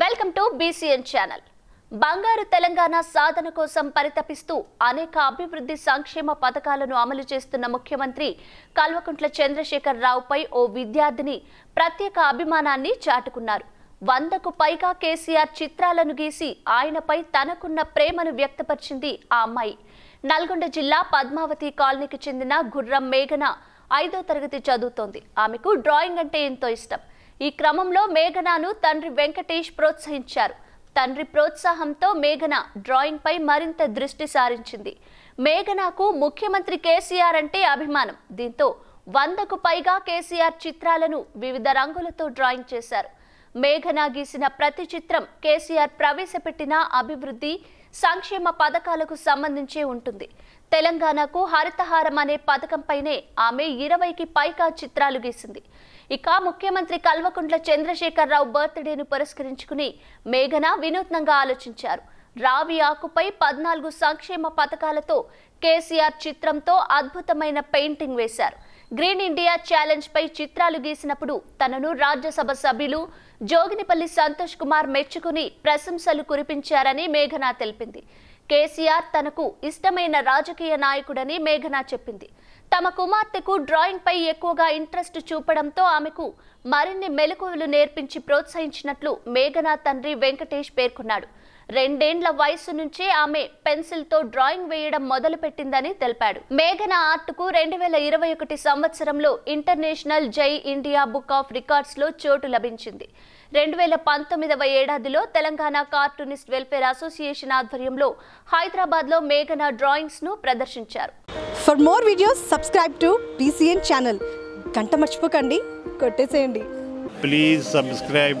welcome to BCN channel బంగారు తెలంగాణ సాధన కోసం పరితపిస్తూ అనేక అభివృద్ధి సంక్షేమ పథకాలను అమలు చేస్తున్న ముఖ్యమంత్రి కల్వకుంట్ల చంద్రశేఖర్ రావుపై ఓ విద్యార్థిని ప్రత్యేక అభిమానాన్ని చాటుకున్నారు వందకు పైగా కేసీఆర్ చిత్రాలను గీసి ఆయనపై తనకున్న ప్రేమను వ్యక్తపరిచింది ఆ అమ్మాయి నల్గొండ జిల్లా పద్మావతి కాలనీకి చెందిన గుర్రం మేఘన ఐదో తరగతి చదువుతోంది ఆమెకు డ్రాయింగ్ అంటే ఎంతో ఇష్టం ఈ క్రమంలో మేఘనాను తండ్రి వెంకటేష్ ప్రోత్సహించారు తండ్రి ప్రోత్సాహంతో మేఘన డ్రాయింగ్పై మరింత దృష్టి సారించింది మేఘనాకు ముఖ్యమంత్రి కేసీఆర్ అంటే అభిమానం దీంతో వందకు పైగా కేసీఆర్ చిత్రాలను వివిధ రంగులతో డ్రాయింగ్ చేశారు మేఘన గీసిన ప్రతి చిత్రం కేసీఆర్ ప్రవేశపెట్టిన అభివృద్ధి సంక్షేమ పథకాలకు సంబంధించి ఉంటుంది తెలంగాణకు హరితహారం అనే పథకంపైనే ఆమె ఇరవైకి పైగా చిత్రాలు గీసింది ఇక ముఖ్యమంత్రి కల్వకుంట్ల చంద్రశేఖరరావు బర్త్డేను పురస్కరించుకుని మేఘన వినూత్నంగా ఆలోచించారు రావి ఆకుపై పద్నాలుగు సంక్షేమ పథకాలతో కేసీఆర్ చిత్రంతో అద్భుతమైన పెయింటింగ్ వేశారు గ్రీన్ ఇండియా ఛాలెంజ్ పై చిత్రాలు గీసినప్పుడు తనను రాజ్యసభ సభ్యులు జోగినిపల్లి సంతోష్ కుమార్ మెచ్చుకుని ప్రశంసలు కురిపించారని మేఘనా తెలిపింది కేసీఆర్ తనకు ఇష్టమైన రాజకీయ నాయకుడని మేఘనా చెప్పింది తమ కుమార్తెకు డ్రాయింగ్ పై ఎక్కువగా ఇంట్రెస్ట్ చూపడంతో ఆమెకు మరిన్ని మెలకువలు నేర్పించి ప్రోత్సహించినట్లు మేఘనా తండ్రి వెంకటేష్ పేర్కొన్నాడు రెండేండ్ల వయసు నుంచే ఆమె పెన్సిల్తో డ్రాయింగ్ వేయడం మొదలు పెట్టిందని తెలిపాడు మేఘన కు రెండు వేల ఇరవై ఒకటి సంవత్సరంలో ఇంటర్నేషనల్ జై ఇండియా బుక్ ఆఫ్ రికార్డ్స్ లో చోటు లభించింది రెండు వేల పంతొమ్మిదవ ఏడాదిలో తెలంగాణ కార్టూనిస్ట్ వెల్ఫేర్ అసోసియేషన్ ఆధ్వర్యంలో హైదరాబాద్లో మేఘన డ్రాయింగ్స్ను ప్రదర్శించారు for more videos subscribe to BCN channel గంట మర్చిపోకండి కొట్టేసేయండి ప్లీజ్ సబ్స్క్రైబ్